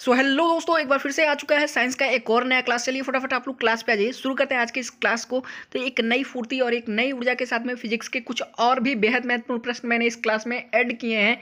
सो so, hello दोस्तों एक बार फिर से आ चुका है साइंस का एक और नया क्लास चलिए फटाफट आप लोग क्लास पे आ जाइए शुरू करते हैं आज के इस क्लास को तो एक नई फुर्ती और एक नई ऊर्जा के साथ में फिजिक्स के कुछ और भी बेहद महत्वपूर्ण प्रश्न मैंने इस क्लास में ऐड किए हैं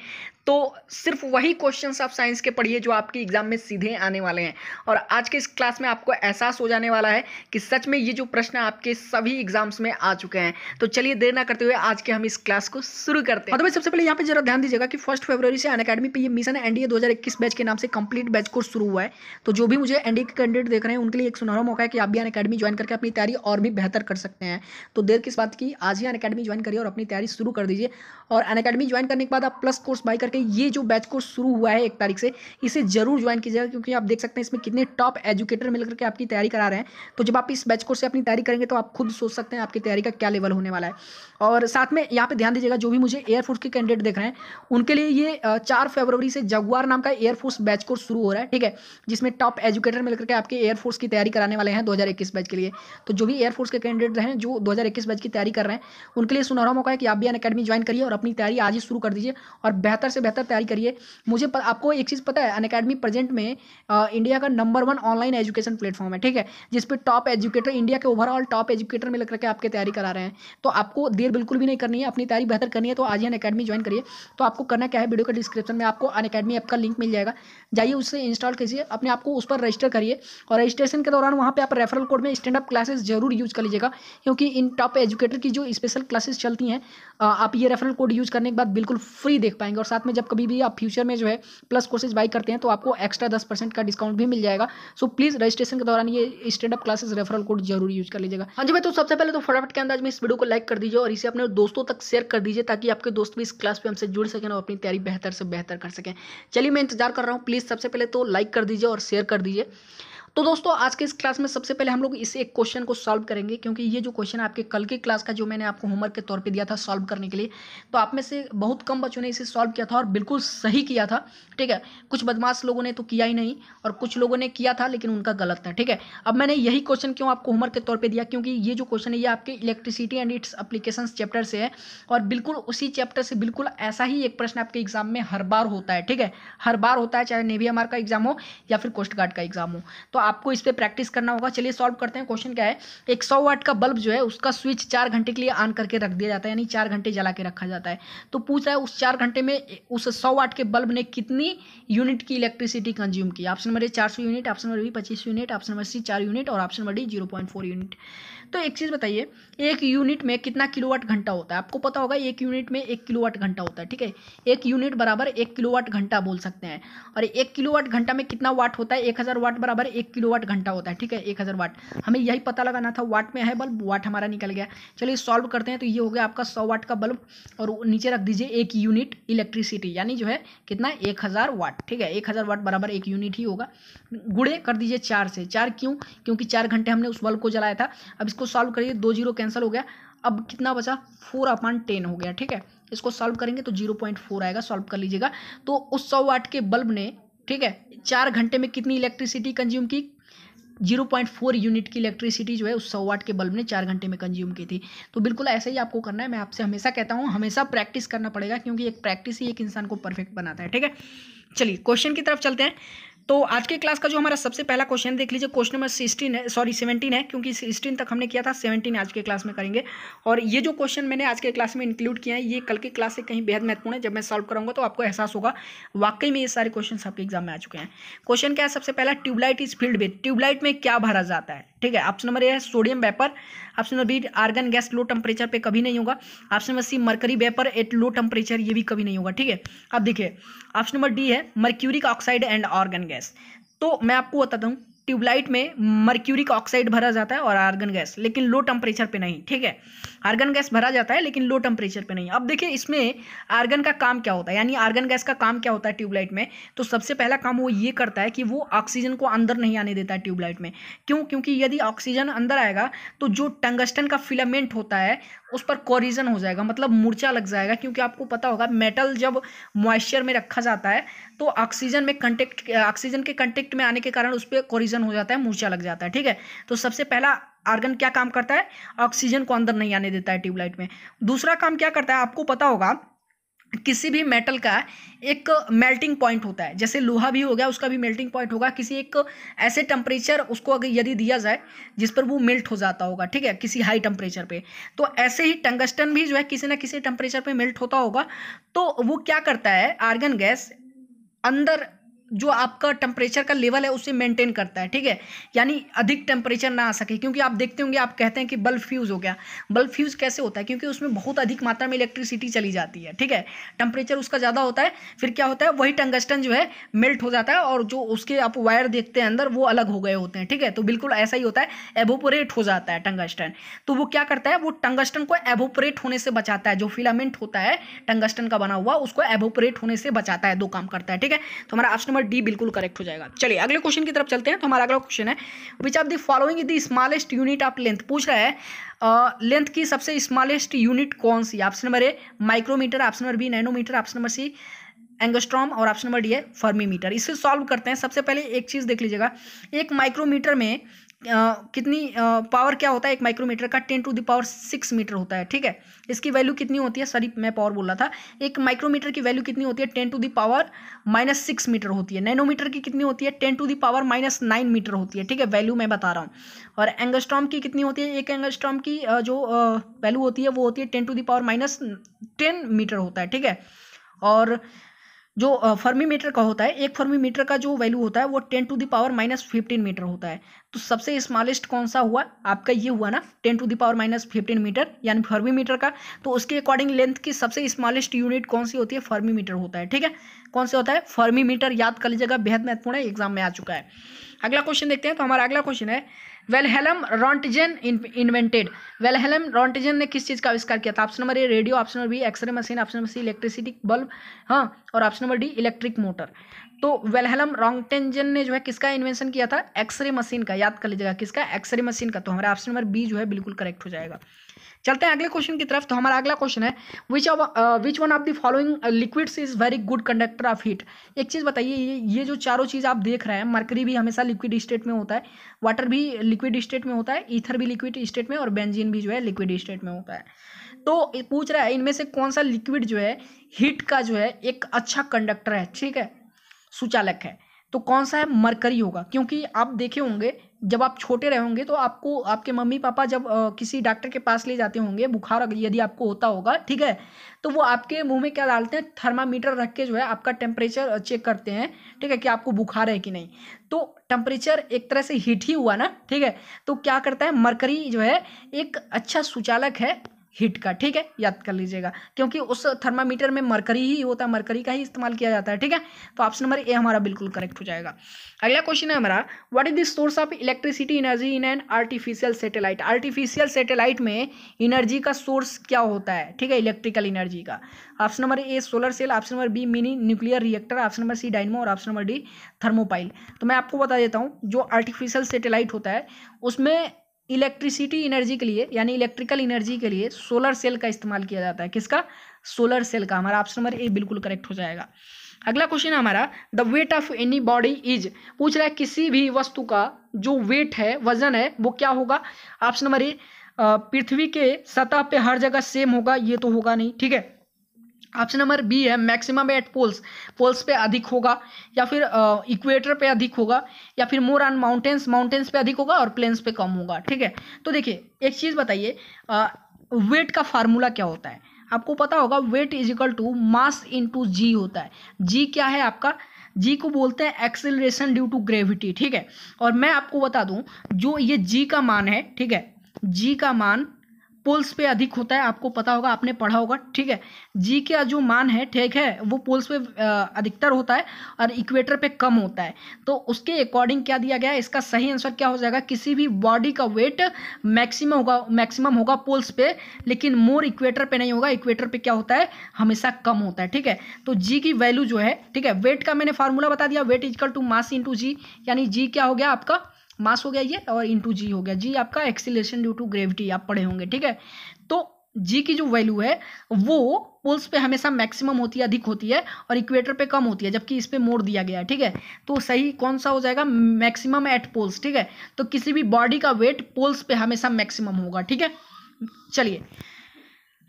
तो सिर्फ वही क्वेश्चन आप साइंस के पढ़िए जो आपके एग्जाम में सीधे आने वाले हैं और आज के इस क्लास में आपको एहसास हो जाने वाला है कि सच में ये जो प्रश्न आपके सभी एग्जाम्स में आ चुके हैं तो चलिए देर ना करते हुए आज के हम इस क्लास को शुरू करते हैं तो भाई सबसे पहले यहाँ पे जरा ध्यान दीजिएगा कि फर्स्ट फरवरी से अन अकेडमी पर ये मिशन एनडीए दो बैच के नाम से कंप्लीट बैच कोर्स शुरू हुआ है तो जो भी मुझे एनडीए के कैंडिडेट देख रहे हैं उनके लिए एक सुनहरा मौका है कि आप भी अन अकेडमी ज्वाइन करके अपनी तैयारी और भी बेहतर कर सकते हैं तो देर किस बात की आज ही अन अकेडमी ज्वाइन करिए और अपनी तैयारी शुरू कर दीजिए और अन अकेडमी ज्वाइन करने के बाद आप प्लस कोर्स बाई करके सकते हैं ये जो बैच कोर्स शुरू हुआ है एक तारीख से इसे जरूर ज्वाइन कीजिएगा क्योंकि आप देख सकते हैं इसमें कितने टॉप एजुकेटर मिलकर के आपकी तैयारी करा रहे हैं तो जब आप इस बैच कोर्स से अपनी तैयारी करेंगे तो आप खुद सोच सकते हैं आपकी तैयारी का क्या लेवल होने वाला है और साथ में यहाँ पर ध्यान दीजिएगा जो भी मुझे एयरफोर्स के कैंडिडेट देख रहे हैं उनके लिए ये चार फरवरी से जगुआर नाम का एयरफोर्स बैच कोर्स शुरू हो रहा है ठीक है जिसमें टॉप एजुकेटर मिलकर के आपके एयरफोर्स की तैयारी कराने वाले हैं दो बैच के लिए तो जो भी एयरफोर्स के कैंडिडेट हैं जो दो बैच की तैयारी कर रहे हैं उनके लिए सुनहरा मौका है कि आप भी अन ज्वाइन करिए और अपनी तैयारी आज ही शुरू कर दीजिए और बेहतर से बेहतर तैयारी करिए मुझे पर, आपको एक चीज़ पता है अन अकेडमी प्रेजेंट में आ, इंडिया का number one online education platform है ठीक है जिस पर टॉप एजुकेटर इंडिया के ओवरऑल टॉप एजुकेटर में लग करके आपकी तैयारी करा रहे हैं तो आपको देर बिल्कुल भी नहीं करनी है अपनी तैयारी बेहतर करनी है तो आज ही अन ज्वाइन करिए तो आपको करना क्या है वीडियो के डिस्क्रिप्शन में आपको अन ऐप का लिंक मिल जाएगा जाइए उससे इंस्टॉल कीजिए अपने आपको उस पर रजिस्टर करिए और रजिस्ट्रेशन के दौरान वहाँ पर आप रेफरल कोड में स्टैंड अप क्लासेस जरूर यूज कर लीजिएगा क्योंकि इन टॉप एजुकेटर की जो स्पेशल क्लासेस चलती हैं आप ये रेफरल कोड यूज करने के बाद बिल्कुल फ्री देख पाएंगे और साथ में जब कभी भी आप फ्यूचर में जो है प्लस कोर्सेज बाई करते हैं तो आपको एक्स्ट्रा दस परसेंट का डिस्काउंट भी मिल जाएगा सो प्लीज़ रजिस्ट्रेशन के दौरान ये स्टैंडअप क्लासेस रेफरल कोड जरूर यूज कर लीजिएगा हाँ जी भाई तो सबसे पहले तो फटाफट के अंदाज में इस वीडियो को लाइक कर दीजिए और इसे अपने दोस्तों तक शेयर कर दीजिए ताकि आपके दोस्त भी इस क्लास पर हमसे जुड़ सकें और अपनी तैयारी बेहतर से बेहतर कर सकें चलिए मैं इंतजार कर रहा हूँ प्लीज़ सबसे पहले तो लाइक कर दीजिए और शेयर कर दीजिए तो दोस्तों आज के इस क्लास में सबसे पहले हम लोग इस एक क्वेश्चन को सॉल्व करेंगे क्योंकि ये जो क्वेश्चन आपके कल के क्लास का जो मैंने आपको होमवर्क के तौर पे दिया था सॉल्व करने के लिए तो आप में से बहुत कम बच्चों ने इसे सॉल्व किया था और बिल्कुल सही किया था ठीक है कुछ बदमाश लोगों ने तो किया ही नहीं और कुछ लोगों ने किया था लेकिन उनका गलत था ठीक है अब मैंने यही क्वेश्चन क्यों आपको होमवर्क के तौर पर दिया क्योंकि ये जो क्वेश्चन है ये आपके electricity and its application chapter से है और बिल्कुल उसी चैप्टर से बिल्कुल ऐसा ही एक प्रश्न आपके एग्जाम में हर बार होता है ठीक है हर बार होता है चाहे नेवी एमआर का एग्जाम हो या फिर कोस्ट गार्ड का एग्जाम हो तो आपको इस पर प्रैक्टिस करना होगा चलिए सॉल्व करते हैं क्वेश्चन क्या है एक सौ वाट का बल्ब जो है उसका स्विच चार घंटे के लिए ऑन करके रख दिया जाता है यानी चार घंटे जला के रखा जाता है तो पूछ रहा है उस चार घंटे में उस सौ वाट के बल्ब ने कितनी यूनिट की इलेक्ट्रिसिटी कंज्यूम की ऑप्शन नंबर ए चार सौ यूनिट ऑप्शन नंबर बी पच्चीस यूनिट ऑप्शन नंबर सी चार यूनिट और option number D zero point four unit तो एक चीज़ बताइए एक यूनिट में कितना किलोवाट घंटा होता है आपको पता होगा एक यूनिट में एक किलोवाट घंटा होता है ठीक है एक यूनिट बराबर एक किलोवाट घंटा बोल सकते हैं और एक किलोवाट घंटा में कितना वाट होता है एक हज़ार वाट बराबर एक किलोवाट घंटा होता है ठीक है एक हज़ार वाट हमें यही पता लगाना था वाट में है बल्ब वाट हमारा निकल गया चलिए सॉल्व करते हैं तो ये हो गया आपका सौ वाट का बल्ब और नीचे रख दीजिए एक यूनिट इलेक्ट्रिसिटी यानी जो है कितना एक हज़ार वाट ठीक है एक हज़ार वाट बराबर एक यूनिट ही होगा गुड़े कर दीजिए चार से चार क्यों क्योंकि चार घंटे हमने उस बल्ब को जलाया था अब इसको सॉल्व करिए दो जीरो कैंसिल हो गया अब कितना बचा फोर अपॉन टेन हो गया ठीक है इसको सॉल्व करेंगे तो जीरो पॉइंट फोर आएगा सॉल्व कर लीजिएगा तो उस सौ वाट के बल्ब ने ठीक है चार घंटे में कितनी इलेक्ट्रिसिटी कंज्यूम की जीरो पॉइंट फोर यूनिट की इलेक्ट्रिसिटी जो है उस सौ वाट के बल्ब ने चार घंटे में कंज्यूम की थी तो बिल्कुल ऐसा ही आपको करना है मैं आपसे हमेशा कहता हूँ हमेशा प्रैक्टिस करना पड़ेगा क्योंकि एक प्रैक्टिस ही एक इंसान को परफेक्ट बनाता है ठीक है चलिए क्वेश्चन की तरफ चलते हैं तो आज के क्लास का जो हमारा सबसे पहला क्वेश्चन देख लीजिए क्वेश्चन नंबर सिक्सटीन है सॉरी सेवेंटीन है क्योंकि सिक्सटीन तक हमने किया था सेवेंटीन आज के क्लास में करेंगे और ये जो क्वेश्चन मैंने आज के क्लास में इंक्लूड किया है ये कल के क्लास से कहीं बेहद महत्वपूर्ण है जब मैं सॉल्व करूँगा तो आपको एहसास होगा वाकई में ये सारे क्वेश्चन आपके एग्जाम में आ चुके हैं क्वेश्चन क्या है सबसे पहला tubelight is filled with tubelight में क्या भरा जाता है ठीक है ऑप्शन नंबर ए है sodium vapour option number B argon gas low temperature पे कभी नहीं होगा option number C mercury vapour at low temperature ये भी कभी नहीं होगा ठीक है अब देखिए ऑप्शन नंबर डी है mercuric oxide and argon gas तो मैं आपको बताता हूँ ट्यूबलाइट में मर्क्यूरिक ऑक्साइड भरा जाता है और आर्गन गैस लेकिन लो टेम्परेचर पे नहीं ठीक है आर्गन गैस भरा जाता है लेकिन लो टेम्परेचर पे नहीं अब देखिए इसमें आर्गन का काम क्या होता है यानी आर्गन गैस का काम क्या होता है ट्यूबलाइट में तो सबसे पहला काम वो ये करता है कि वो ऑक्सीजन को अंदर नहीं आने देता है ट्यूबलाइट में क्यों क्योंकि यदि ऑक्सीजन अंदर आएगा तो जो टंगस्टन का फिलामेंट होता है उस पर कॉरिजन हो जाएगा मतलब मूर्चा लग जाएगा क्योंकि आपको पता होगा मेटल जब मॉइस्चर में रखा जाता है तो ऑक्सीजन में कंटेक्ट ऑक्सीजन के कंटेक्ट में आने के कारण उस पर कॉरिजन हो जाता है मूर्चा लग जाता है ठीक है तो सबसे पहला आर्गन क्या काम करता है ऑक्सीजन को अंदर नहीं आने देता है ट्यूबलाइट में दूसरा काम क्या करता है आपको पता होगा किसी भी मेटल का एक मेल्टिंग पॉइंट होता है जैसे लोहा भी हो गया उसका भी मेल्टिंग पॉइंट होगा किसी एक ऐसे टेम्परेचर उसको अगर यदि दिया जाए जिस पर वो मेल्ट हो जाता होगा ठीक है किसी हाई टेम्परेचर पे तो ऐसे ही टंगस्टन भी जो है किसी ना किसी टेम्परेचर पे मेल्ट होता होगा तो वो क्या करता है आर्गन गैस अंदर जो आपका टेम्परेचर का लेवल है उसे मेंटेन करता है ठीक है यानी अधिक टेम्परेचर ना आ सके क्योंकि आप देखते होंगे आप कहते हैं कि बल्ब फ्यूज़ हो गया बल्ब फ्यूज़ कैसे होता है क्योंकि उसमें बहुत अधिक मात्रा में इलेक्ट्रिसिटी चली जाती है ठीक है टेम्परेचर उसका ज़्यादा होता है फिर क्या होता है वही टंगस्टन जो है मेल्ट हो जाता है और जो उसके आप वायर देखते हैं अंदर वो अलग हो गए होते हैं ठीक है तो बिल्कुल ऐसा ही होता है एवोपोरेट हो जाता है टंगस्टन तो वो क्या करता है वो टंगस्टन को एवोपोरेट होने से बचाता है जो फिलामेंट होता है टंगस्टन का बना हुआ उसको एवोपोरेट होने से बचाता है दो काम करता है ठीक है तो हमारा ऑप्शन नंबर डी बिल्कुल करेक्ट हो जाएगा चलिए अगले क्वेश्चन की तरफ चलते हैं तो हमारा अगला क्वेश्चन है which of the following is the smallest unit of length पूछ रहा है लेंथ uh, की सबसे स्मॉलेस्ट यूनिट कौन सी option number A micrometre option number B nanometre option number C angstrom और ऑप्शन नंबर डी है फर्मीमीटर इसे सॉल्व करते हैं सबसे पहले एक चीज़ देख लीजिएगा एक माइक्रोमीटर में कितनी पावर क्या होता है एक माइक्रोमीटर का ten to the power six metre होता है ठीक है इसकी वैल्यू कितनी होती है सॉरी मैं पावर बोल रहा था एक माइक्रोमीटर की वैल्यू कितनी होती है ten to the power minus six metre होती है नैनोमीटर की कितनी होती है ten to the power minus nine metre होती है ठीक है वैल्यू मैं बता रहा हूँ और एंगस्ट्रॉम की कितनी होती है एक एंगस्ट्रॉम की जो वैल्यू होती है वो होती है ten to the power minus ten metre होता है ठीक है और जो फर्मी मीटर का होता है एक फर्मी मीटर का जो वैल्यू होता है वो ten to power minus fifteen metre होता है तो सबसे स्मॉलेस्ट कौन सा हुआ आपका ये हुआ ना ten to power minus fifteen metre यानी फर्मी मीटर का तो उसके अकॉर्डिंग लेंथ की सबसे स्मॉलेस्ट यूनिट कौन सी होती है फर्मी मीटर होता है ठीक है कौन सा होता है फर्मी मीटर याद कर लीजिएगा बेहद महत्वपूर्ण है एग्जाम में आ चुका है अगला क्वेश्चन देखते हैं तो हमारा अगला क्वेश्चन है वेलहेलम रॉन्टिजन इन्वेंटेड वेलहेलम रॉन्टिजन ने किस चीज़ का आविष्कार किया था option number A radio option number B x ray machine option number C electricity bulb हाँ और option number D electric motor तो वेलहेलम रॉन्टेंजन ने जो है किसका इन्वेंशन किया था एक्सरे मशीन का याद कर लीजिएगा किसका एक्सरे मशीन का तो हमारा ऑप्शन नंबर बी जो है बिल्कुल करेक्ट हो जाएगा चलते हैं अगले क्वेश्चन की तरफ तो हमारा अगला क्वेश्चन है which of which one of the following liquids is very good conductor of heat एक चीज़ बताइए ये ये जो चारों चीज़ आप देख रहे हैं मरकरी भी हमेशा लिक्विड स्टेट में होता है वाटर भी लिक्विड स्टेट में होता है ईथर भी लिक्विड स्टेट में और बेंजीन भी जो है लिक्विड स्टेट में होता है तो पूछ रहा है इनमें से कौन सा लिक्विड जो है हीट का जो है एक अच्छा कंडक्टर है ठीक है सुचालक है तो कौन सा है मरकरी होगा क्योंकि आप देखे होंगे जब आप छोटे रहे होंगे तो आपको आपके मम्मी पापा जब आ, किसी डॉक्टर के पास ले जाते होंगे बुखार यदि आपको होता होगा ठीक है तो वो आपके मुंह में क्या डालते हैं थर्मामीटर रख के जो है आपका टेम्परेचर चेक करते हैं ठीक है कि आपको बुखार है कि नहीं तो टेम्परेचर एक तरह से हीट ही हुआ ना ठीक है तो क्या करता है मरकरी जो है एक अच्छा सुचालक है हीट का ठीक है याद कर लीजिएगा क्योंकि उस थर्मामीटर में मरकरी ही होता है मरकरी का ही इस्तेमाल किया जाता है ठीक है तो ऑप्शन नंबर ए हमारा बिल्कुल करेक्ट हो जाएगा अगला क्वेश्चन है हमारा what is the source of electricity energy in an artificial satellite artificial satellite में एनर्जी का सोर्स क्या होता है ठीक है इलेक्ट्रिकल एनर्जी का option number A solar cell option number B mini nuclear reactor option number C dynamo और option number D thermopile तो मैं आपको बता देता हूँ जो आर्टिफिशियल सेटेलाइट होता है उसमें इलेक्ट्रिसिटी एनर्जी के लिए यानी इलेक्ट्रिकल एनर्जी के लिए सोलर सेल का इस्तेमाल किया जाता है किसका सोलर सेल का हमारा ऑप्शन नंबर ए बिल्कुल करेक्ट हो जाएगा अगला क्वेश्चन है हमारा the weight of any body is पूछ रहा है किसी भी वस्तु का जो वेट है वजन है वो क्या होगा ऑप्शन नंबर ए पृथ्वी के सतह पे हर जगह सेम होगा ये तो होगा नहीं ठीक है ऑप्शन नंबर बी है मैक्सिमम एट पोल्स पोल्स पे अधिक होगा या फिर इक्वेटर पे अधिक होगा या फिर मोर ऑन माउंटेन्स माउंटेन्स पे अधिक होगा और प्लेन्स पे कम होगा ठीक है तो देखिए एक चीज़ बताइए वेट का फार्मूला क्या होता है आपको पता होगा weight is equal to mass into G होता है जी क्या है आपका जी को बोलते हैं एक्सेलरेशन ड्यू टू ग्रेविटी ठीक है और मैं आपको बता दूँ जो ये जी का मान है ठीक है जी का मान पोल्स पे अधिक होता है आपको पता होगा आपने पढ़ा होगा ठीक है जी का जो मान है ठीक है वो पोल्स पे अधिकतर होता है और इक्वेटर पे कम होता है तो उसके अकॉर्डिंग क्या दिया गया है इसका सही आंसर क्या हो जाएगा किसी भी बॉडी का वेट मैक्सिमम होगा मैक्सिमम होगा पोल्स पे लेकिन मोर इक्वेटर पे नहीं होगा इक्वेटर पे क्या होता है हमेशा कम होता है ठीक है तो जी की वैल्यू जो है ठीक है वेट का मैंने फार्मूला बता दिया wait is equal to mass into जी यानी जी क्या हो गया आपका मास हो गया ये और इंटू जी हो गया जी आपका एक्सीलेशन ड्यू टू ग्रेविटी आप पढ़े होंगे ठीक है तो जी की जो वैल्यू है वो पोल्स पे हमेशा मैक्सिमम होती है अधिक होती है और इक्वेटर पे कम होती है जबकि इस पर मोड़ दिया गया है ठीक है तो सही कौन सा हो जाएगा मैक्सिमम एट पोल्स ठीक है तो किसी भी बॉडी का वेट पोल्स पे हमेशा मैक्सिमम होगा ठीक है चलिए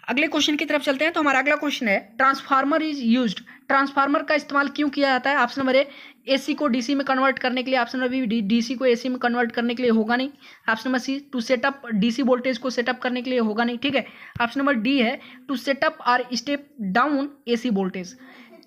अगले क्वेश्चन की तरफ चलते हैं तो हमारा अगला क्वेश्चन है ट्रांसफार्मर इज यूज ट्रांसफार्मर का इस्तेमाल क्यों किया जाता है ऑप्शन नंबर ए एसी को डीसी में कन्वर्ट करने के लिए ऑप्शन नंबर बी डीसी को एसी में कन्वर्ट करने के लिए होगा नहीं option number C to step up DC voltage को सेटअप करने के लिए होगा नहीं ठीक है ऑप्शन नंबर डी है to step up or step down a voltage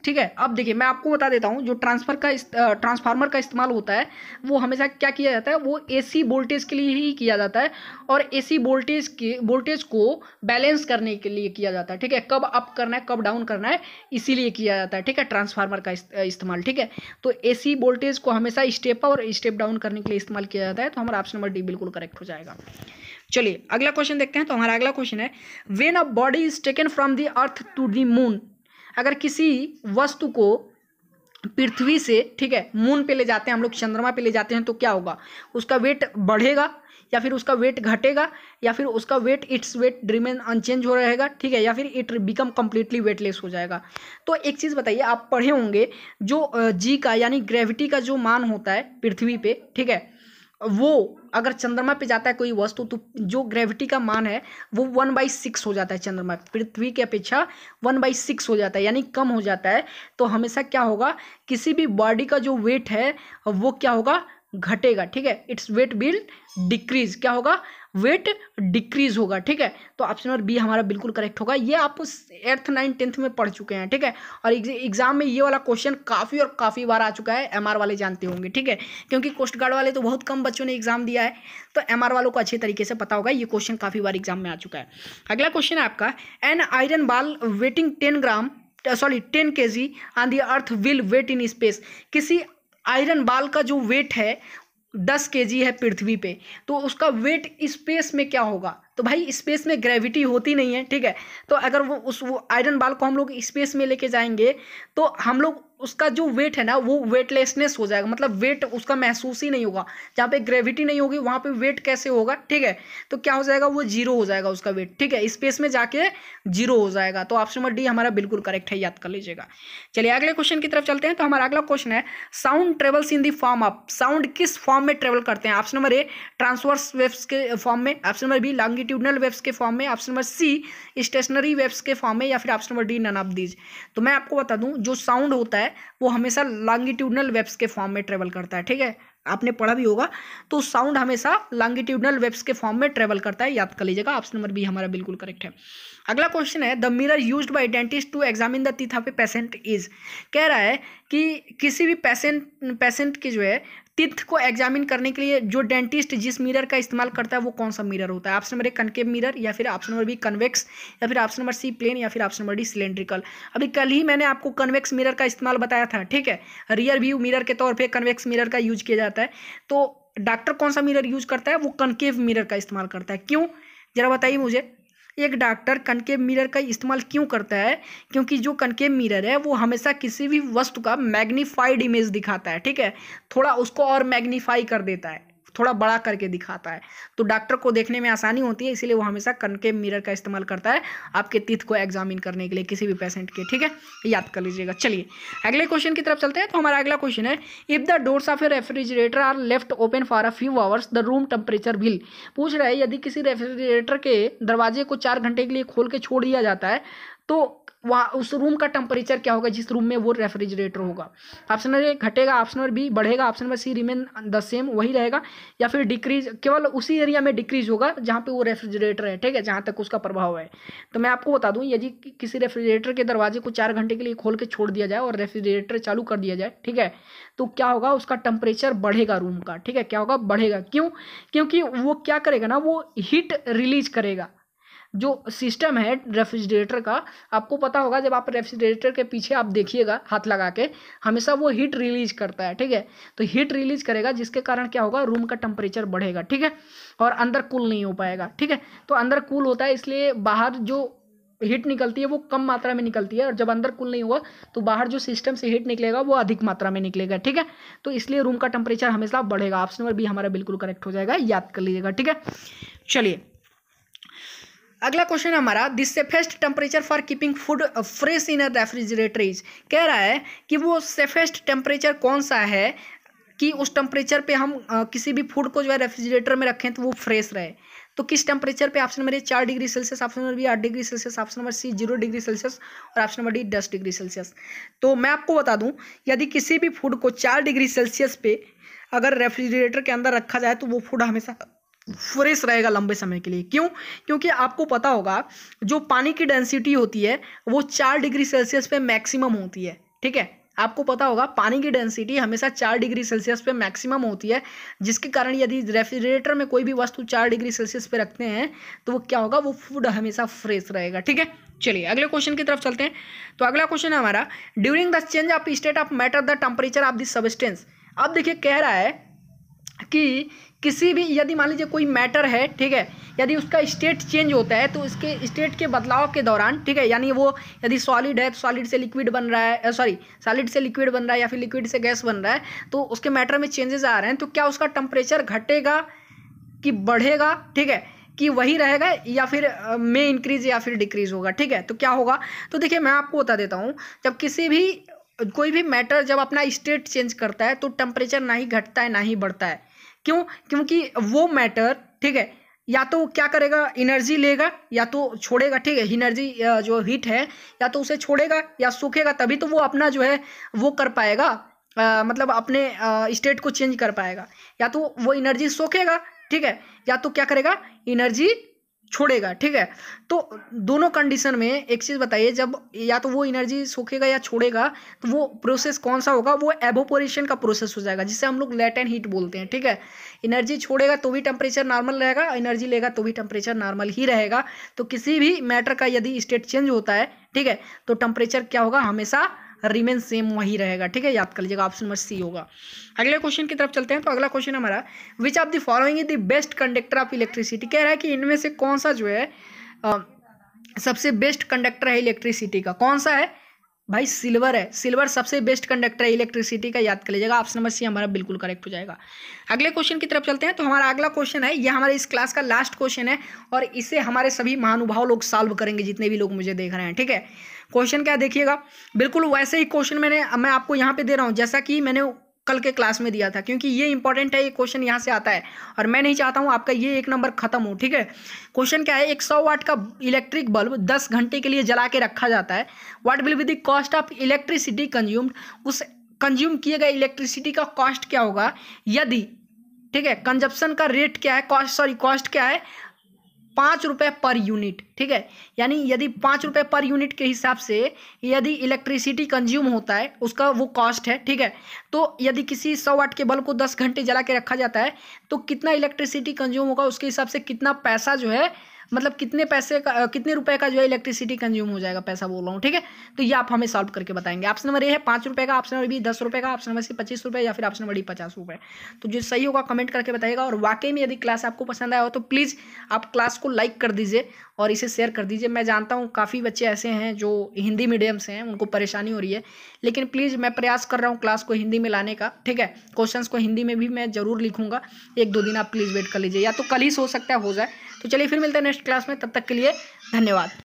ठीक है अब देखिए मैं आपको बता देता हूँ जो ट्रांसफर का ट्रांसफार्मर का इस्तेमाल होता है वो हमेशा क्या किया जाता है वो एसी वोल्टेज के लिए ही किया जाता है और एसी वोल्टेज के वोल्टेज को बैलेंस करने के लिए किया जाता है ठीक है कब अप करना है कब डाउन करना है इसीलिए किया जाता है ठीक है ट्रांसफार्मर का इस्तेमाल ठीक है तो सी वोल्टेज को हमेशा स्टेप और स्टेप डाउन करने के लिए इस्तेमाल किया जाता है तो हमारा ऑप्शन नंबर डी बिल्कुल करेक्ट हो जाएगा चलिए अगला क्वेश्चन देखते हैं तो हमारा अगला क्वेश्चन है when a body is taken from the earth to the moon अगर किसी वस्तु को पृथ्वी से ठीक है मून पे ले जाते हैं हम लोग चंद्रमा पे ले जाते हैं तो क्या होगा उसका वेट बढ़ेगा या फिर उसका वेट घटेगा या फिर उसका weight its weight remain unchanged हो रहेगा ठीक है या फिर इट बिकम कम्प्लीटली वेटलेस हो जाएगा तो एक चीज़ बताइए आप पढ़े होंगे जो जी का यानी ग्रेविटी का जो मान होता है पृथ्वी पे ठीक है वो अगर चंद्रमा पे जाता है कोई वस्तु तो जो ग्रेविटी का मान है वो वन बाई सिक्स हो जाता है चंद्रमा पृथ्वी की अपेक्षा वन बाई सिक्स हो जाता है यानी कम हो जाता है तो हमेशा क्या होगा किसी भी बॉडी का जो वेट है वो क्या होगा घटेगा ठीक है इट्स वेट विल डिक्रीज क्या होगा वेट डिक्रीज होगा ठीक है तो ऑप्शन नंबर बी हमारा बिल्कुल करेक्ट होगा ये आप उस एट्थ नाइन टेंथ में पढ़ चुके हैं ठीक है और एग्जाम में ये वाला क्वेश्चन काफ़ी और काफ़ी बार आ चुका है एम वाले जानते होंगे ठीक है क्योंकि कोस्ट गार्ड वाले तो बहुत कम बच्चों ने एग्जाम दिया है तो एम वालों को अच्छे तरीके से पता होगा ये क्वेश्चन काफ़ी बार एग्जाम में आ चुका है अगला क्वेश्चन है आपका an iron ball weighting ten gram sorry ten K G on the earth will weight in space किसी आयरन बाल का जो वेट है दस के जी है पृथ्वी पे तो उसका वेट स्पेस में क्या होगा तो भाई स्पेस में ग्रेविटी होती नहीं है ठीक है तो अगर वो उस वो आयरन बाल को हम लोग स्पेस में लेके जाएंगे तो हम लोग उसका जो वेट है ना वो वेटलेसनेस हो जाएगा मतलब वेट उसका महसूस ही नहीं होगा जहाँ पे ग्रेविटी नहीं होगी वहाँ पे वेट कैसे होगा ठीक है तो क्या हो जाएगा वो जीरो हो जाएगा उसका वेट ठीक है स्पेस में जाके जीरो हो जाएगा तो ऑप्शन नंबर डी हमारा बिल्कुल करेक्ट है याद कर लीजिएगा चलिए अगले क्वेश्चन की तरफ चलते हैं तो हमारा अगला क्वेश्चन है sound travels in the form of sound किस फॉर्म में ट्रेवल करते हैं option number A transverse waves के फॉर्म में option number B longitudinal waves के फॉर्म में option number C stationary waves के फॉर्म में या फिर option number D none of these तो मैं आपको बता दूं जो साउंड होता है वो हमेशा लॉन्गिट्यूडनल वेब्स के फॉर्म में ट्रेवल करता है ठीक है आपने पढ़ा भी होगा तो साउंड हमेशा लॉन्गिट्यूडनल वेब्स के फॉर्म में ट्रेवल करता है याद कर लीजिएगा ऑप्शन नंबर बी हमारा बिल्कुल करेक्ट है अगला क्वेश्चन है the mirror used by dentist to examine the teeth of a patient is कह रहा है कि किसी भी पेशेंट पेशेंट की जो है टिथ को एग्जामिन करने के लिए जो डेंटिस्ट जिस मिरर का इस्तेमाल करता है वो कौन सा मिरर होता है option number A concave mirror या फिर ऑप्शन नंबर बी कन्वेक्स या फिर ऑप्शन नंबर सी प्लेन या फिर ऑप्शन नंबर डी सिलेंड्रिकल अभी कल ही मैंने आपको कन्वेक्स मिरर का इस्तेमाल बताया था ठीक है रियर व्यू मिरर के तौर पर कन्वेक्स मिरर का यूज किया जाता है तो डॉक्टर कौन सा मिरर यूज करता है वो कनकेव मिरर का इस्तेमाल करता है क्यों जरा बताइए मुझे एक डॉक्टर कनकेव मिरर का इस्तेमाल क्यों करता है क्योंकि जो कनकेव मिरर है वो हमेशा किसी भी वस्तु का मैग्नीफाइड इमेज दिखाता है ठीक है थोड़ा उसको और मैग्नीफाई कर देता है थोड़ा बड़ा करके दिखाता है तो डॉक्टर को देखने में आसानी होती है इसीलिए वो हमेशा कनकेव मिरर का इस्तेमाल करता है आपके तिथ को एग्जामिन करने के लिए किसी भी पेशेंट के ठीक है याद कर लीजिएगा चलिए अगले क्वेश्चन की तरफ चलते हैं तो हमारा अगला क्वेश्चन है if the doors of a refrigerator are left open for a few hours the room temperature will पूछ रहा है यदि किसी रेफ्रिजरेटर के दरवाजे को चार घंटे के लिए खोल के छोड़ दिया जाता है तो वहाँ उस रूम का टेम्परेचर क्या होगा जिस रूम में वो रेफ्रिजरेटर होगा ऑप्शन ए घटेगा ऑप्शन नंबर बी बढ़ेगा option number C remain the same वही रहेगा या फिर डिक्रीज केवल उसी एरिया में डिक्रीज होगा जहाँ पे वो रेफ्रिजरेटर है ठीक है जहाँ तक उसका प्रभाव है तो मैं आपको बता दूँ यदि किसी रेफ्रिजरेटर के दरवाजे को चार घंटे के लिए खोल के छोड़ दिया जाए और रेफ्रिजरेटर चालू कर दिया जाए ठीक है तो क्या होगा उसका टेम्परेचर बढ़ेगा रूम का ठीक है क्या होगा बढ़ेगा क्यों क्योंकि वो क्या करेगा ना वो हीट रिलीज करेगा जो सिस्टम है रेफ्रिजरेटर का आपको पता होगा जब आप रेफ्रिजरेटर के पीछे आप देखिएगा हाथ लगा के हमेशा वो हीट रिलीज करता है ठीक है तो हीट रिलीज करेगा जिसके कारण क्या होगा रूम का टेम्परेचर बढ़ेगा ठीक है और अंदर कूल नहीं हो पाएगा ठीक है तो अंदर कूल होता है इसलिए बाहर जो हीट निकलती है वो कम मात्रा में निकलती है और जब अंदर कूल नहीं हुआ तो बाहर जो सिस्टम से हीट निकलेगा वो अधिक मात्रा में निकलेगा ठीक है तो इसलिए रूम का टेम्परेचर हमेशा बढ़ेगा ऑप्शन नंबर बी हमारा बिल्कुल करेक्ट हो जाएगा याद कर लीजिएगा ठीक है चलिए अगला क्वेश्चन हमारा this safest temperature for keeping food fresh in refrigerator is कह रहा है कि वो सेफेस्ट टेम्परेचर कौन सा है कि उस टेम्परेचर पे हम आ, किसी भी फूड को जो है रेफ्रिजरेटर में रखें तो वो फ्रेश रहे तो किस टेम्परेचर पे ऑप्शन नंबर ए चार degree Celsius option number B आठ degree Celsius option number C zero degree Celsius और ऑप्शन नंबर डी दस डिग्री सेल्सियस तो मैं आपको बता दूं यदि किसी भी फूड को चार डिग्री सेल्सियस पे अगर रेफ्रिजरेटर के अंदर रखा जाए तो वो फूड हमेशा फ्रेश रहेगा लंबे समय के लिए क्यों क्योंकि आपको पता होगा जो पानी की डेंसिटी होती है वो चार डिग्री सेल्सियस पे मैक्सिमम होती है ठीक है आपको पता होगा पानी की डेंसिटी हमेशा चार डिग्री सेल्सियस पे मैक्सिमम होती है जिसके कारण यदि रेफ्रिजरेटर में कोई भी वस्तु चार डिग्री सेल्सियस पे रखते हैं तो वो क्या होगा वो फूड हमेशा फ्रेश रहेगा ठीक है चलिए अगले क्वेश्चन की तरफ चलते हैं तो अगला क्वेश्चन है हमारा during the change of state of matter the temperature of this substance अब देखिए कह रहा है कि किसी भी यदि मान लीजिए कोई मैटर है ठीक है यदि उसका स्टेट चेंज होता है तो उसके स्टेट के बदलाव के दौरान ठीक है यानी वो यदि सॉलिड है तो सॉलिड से लिक्विड बन रहा है सॉरी सॉलिड से लिक्विड बन रहा है या फिर लिक्विड से गैस बन रहा है तो उसके मैटर में चेंजेस आ रहे हैं तो क्या उसका टेम्परेचर घटेगा कि बढ़ेगा ठीक है कि वही रहेगा या फिर में इंक्रीज या फिर डिक्रीज होगा ठीक है तो क्या होगा तो देखिए मैं आपको बता देता हूँ जब किसी भी कोई भी मैटर जब अपना स्टेट चेंज करता है तो टेम्परेचर ना ही घटता है ना ही बढ़ता है क्यों क्योंकि वो मैटर ठीक है या तो क्या करेगा इनर्जी लेगा या तो छोड़ेगा ठीक है इनर्जी जो हीट है या तो उसे छोड़ेगा या सूखेगा तभी तो वो अपना जो है वो कर पाएगा आ, मतलब अपने स्टेट को चेंज कर पाएगा या तो वो एनर्जी सोखेगा ठीक है या तो क्या करेगा एनर्जी छोड़ेगा ठीक है तो दोनों कंडीशन में एक चीज़ बताइए जब या तो वो एनर्जी सोखेगा या छोड़ेगा तो वो प्रोसेस कौन सा होगा वो एवोपोरेशन का प्रोसेस हो जाएगा जिसे हम लोग लेटेंट हीट बोलते हैं ठीक है एनर्जी छोड़ेगा तो भी टेम्परेचर नॉर्मल रहेगा एनर्जी लेगा तो भी टेम्परेचर नॉर्मल ही रहेगा तो किसी भी मैटर का यदि स्टेट चेंज होता है ठीक है तो टेम्परेचर क्या होगा हमेशा रिमेन सेम वही रहेगा ठीक है याद कर लीजिएगा ऑप्शन नंबर सी होगा अगले क्वेश्चन की तरफ चलते हैं तो अगला क्वेश्चन हमारा which of the following the best conductor of electricity कह रहा है कि इनमें से कौन सा जो है आ, सबसे बेस्ट कंडक्टर है इलेक्ट्रिसिटी का कौन सा है भाई सिल्वर है सिल्वर सबसे बेस्ट कंडक्टर है इलेक्ट्रिसिटी का याद कर लीजिएगा ऑप्शन नंबर सी हमारा बिल्कुल करेक्ट हो जाएगा अगले क्वेश्चन की तरफ चलते हैं तो हमारा अगला क्वेश्चन है यह हमारे इस क्लास का लास्ट क्वेश्चन है और इसे हमारे सभी महानुभाव लोग सॉल्व करेंगे जितने भी लोग मुझे देख रहे हैं ठीक है क्वेश्चन क्या देखिएगा बिल्कुल वैसे ही क्वेश्चन मैंने मैं आपको यहाँ पे दे रहा हूँ जैसा कि मैंने कल के क्लास में दिया था क्योंकि ये इंपॉर्टेंट है ये क्वेश्चन यहाँ से आता है और मैं नहीं चाहता हूँ आपका ये एक नंबर खत्म हो ठीक है क्वेश्चन क्या है एक सौ वाट का इलेक्ट्रिक बल्ब दस घंटे के लिए जला के रखा जाता है what will be the cost of electricity consumed उस कंज्यूम किए गए इलेक्ट्रिसिटी का कॉस्ट क्या होगा यदि ठीक है कंजप्शन का रेट क्या है कॉस्ट सॉरी कॉस्ट क्या है पाँच रुपये पर यूनिट ठीक है यानी यदि पाँच रुपये पर यूनिट के हिसाब से यदि इलेक्ट्रिसिटी कंज्यूम होता है उसका वो कॉस्ट है ठीक है तो यदि किसी सौ वाट के बल्ब को दस घंटे जला के रखा जाता है तो कितना इलेक्ट्रिसिटी कंज्यूम होगा उसके हिसाब से कितना पैसा जो है मतलब कितने पैसे का कितने रुपए का जो है इलेक्ट्रिसिटी कंज्यूम हो जाएगा पैसा बोल रहा हूँ ठीक है तो ये आप हमें सॉल्व करके बताएंगे ऑप्शन नंबर ए है पाँच रुपये का ऑप्शन नंबर बी दस रुपये का ऑप्शन नंबर सी पच्चीस रुपये या फिर ऑप्शन नंबर डी पचास रुपये तो जो सही होगा कमेंट करके बताएगा और वाकई में यदि क्लास आपको पसंद आया हो तो प्लीज़ आप क्लास को लाइक कर दीजिए और इसे शेयर कर दीजिए मैं जानता हूँ काफ़ी बच्चे ऐसे हैं जो हिंदी मीडियम से हैं उनको परेशानी हो रही है लेकिन प्लीज़ मैं प्रयास कर रहा हूँ क्लास को हिंदी में लाने का ठीक है क्वेश्चंस को हिंदी में भी मैं ज़रूर लिखूंगा एक दो दिन आप प्लीज़ वेट कर लीजिए या तो कल ही सो सकता है हो जाए तो चलिए फिर मिलते हैं नेक्स्ट क्लास में तब तक के लिए धन्यवाद